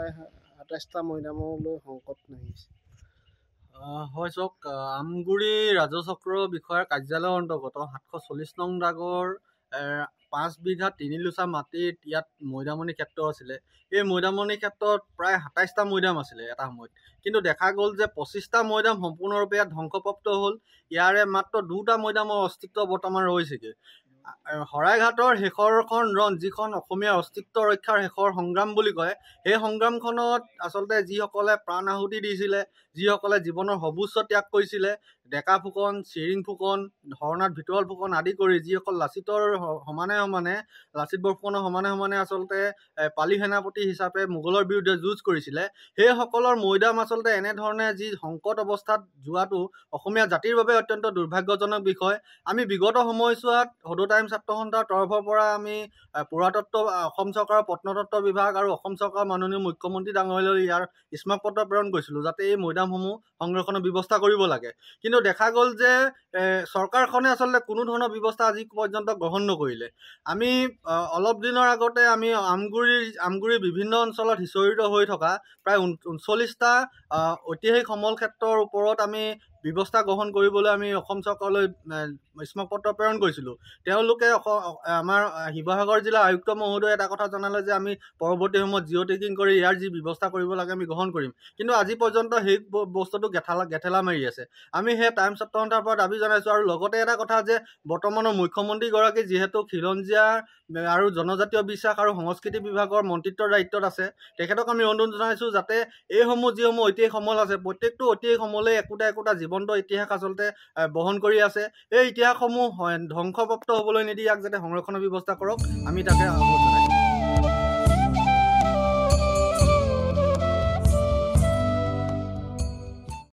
প্ৰায় সাতাইছটা মৈদামলৈ সংকট নাহিছে হয় চক আমগুৰি ৰাজচক্ৰ বিষয়াৰ কাৰ্যালয়ৰ অন্তৰ্গত সাতশ চল্লিছ নং দাগৰ পাঁচ বিঘা তিনি লোচা মাটিত ইয়াত মৈদামণি ক্ষেত্ৰ আছিলে এই মৈদামণি ক্ষেত্ৰত প্ৰায় সাতাইছটা মৈদাম আছিলে এটা সময়ত কিন্তু দেখা গ'ল যে পঁচিছটা মৈদাম সম্পূৰ্ণৰূপে ইয়াত ধ্বংসপ্ৰাপ্ত হ'ল ইয়াৰে মাত্ৰ দুটা মৈদামৰ অস্তিত্ব বৰ্তমান ৰৈছেগৈ শৰাইঘাটৰ শেষৰখন ৰণ যিখন অসমীয়া অস্তিত্ব ৰক্ষাৰ শেষৰ সংগ্ৰাম বুলি কয় সেই সংগ্ৰামখনত আচলতে যিসকলে প্ৰাণ আহুতি দিছিলে যিসকলে জীৱনৰ সৰ্বোচ্চ ত্যাগ কৰিছিলে ডেকা ফুকন চিৰিং ফুকন ধৰ্ণাত ভিতৰুৱাল ফুকন আদি কৰি যিসকল লাচিতৰ সমানে সমানে লাচিত বৰফুকনৰ সমানে সমানে আচলতে পালি সেনাপতি হিচাপে মোগলৰ বিৰুদ্ধে যুঁজ কৰিছিলে সেইসকলৰ মৈদাম আচলতে এনেধৰণে যি সংকট অৱস্থাত যোৱাটো অসমীয়া জাতিৰ বাবে অত্যন্ত দুৰ্ভাগ্যজনক বিষয় আমি বিগত সময়ছোৱাত সদৌ টাইম ছাত্ৰ সন্থাৰ তৰফৰ পৰা আমি পুৰাতত্ব অসম চৰকাৰৰ প্ৰত্নতত্ব বিভাগ আৰু অসম চৰকাৰৰ মাননীয় মুখ্যমন্ত্ৰী ডাঙৰীয়ালৈ ইয়াৰ স্মাৰক পত্ৰ প্ৰেৰণ কৰিছিলোঁ যাতে এই মৈদামসমূহ সংৰক্ষণৰ ব্যৱস্থা কৰিব লাগে কিন্তু কিন্তু দেখা গ'ল যে চৰকাৰখনে আচলতে কোনো ধৰণৰ ব্যৱস্থা আজি পৰ্যন্ত গ্ৰহণ নকৰিলে আমি অলপ দিনৰ আগতে আমি আমগুৰিৰ আমগুৰিৰ বিভিন্ন অঞ্চলত সিঁচৰিত হৈ থকা প্ৰায় ঊনচল্লিছটা ঐতিহাসিক সমল ক্ষেত্ৰৰ ওপৰত আমি ব্যৱস্থা গ্ৰহণ কৰিবলৈ আমি অসম চৰকাৰলৈ স্মাৰক পত্ৰ প্ৰেৰণ কৰিছিলোঁ তেওঁলোকে আমাৰ শিৱসাগৰ জিলা আয়ুক্ত মহোদয়ে এটা কথা জনালে যে আমি পৰৱৰ্তী সময়ত জিঅ' টেকিং কৰি ইয়াৰ যি ব্যৱস্থা কৰিব লাগে আমি গ্ৰহণ কৰিম কিন্তু আজি পৰ্যন্ত সেই বস্তুটো গেঠেলা গেঠেলা মাৰি আছে আমি সেই টাইম সপ্তাহৰ পৰা দাবী জনাইছোঁ আৰু লগতে এটা কথা যে বৰ্তমানৰ মুখ্যমন্ত্ৰীগৰাকী যিহেতু খিলঞ্জীয়া আৰু জনজাতীয় বিশ্বাস আৰু সংস্কৃতি বিভাগৰ মন্ত্ৰিত্বৰ দায়িত্বত আছে তেখেতক আমি অনুৰোধ জনাইছোঁ যাতে এইসমূহ যিসমূহ ঐতিহাসিক সমল আছে প্ৰত্যেকটো ঐতিহাসিক সমলেই একোটা একোটা জীৱন্ত ইতিহাস আচলতে বহন কৰি আছে এই ইতিহাসসমূহ ধ্বংসপ্ৰাপ্ত হ'বলৈ নিদিয়াক যাতে সংৰক্ষণৰ ব্যৱস্থা কৰক আমি তাকে আহ্বান জনাইছোঁ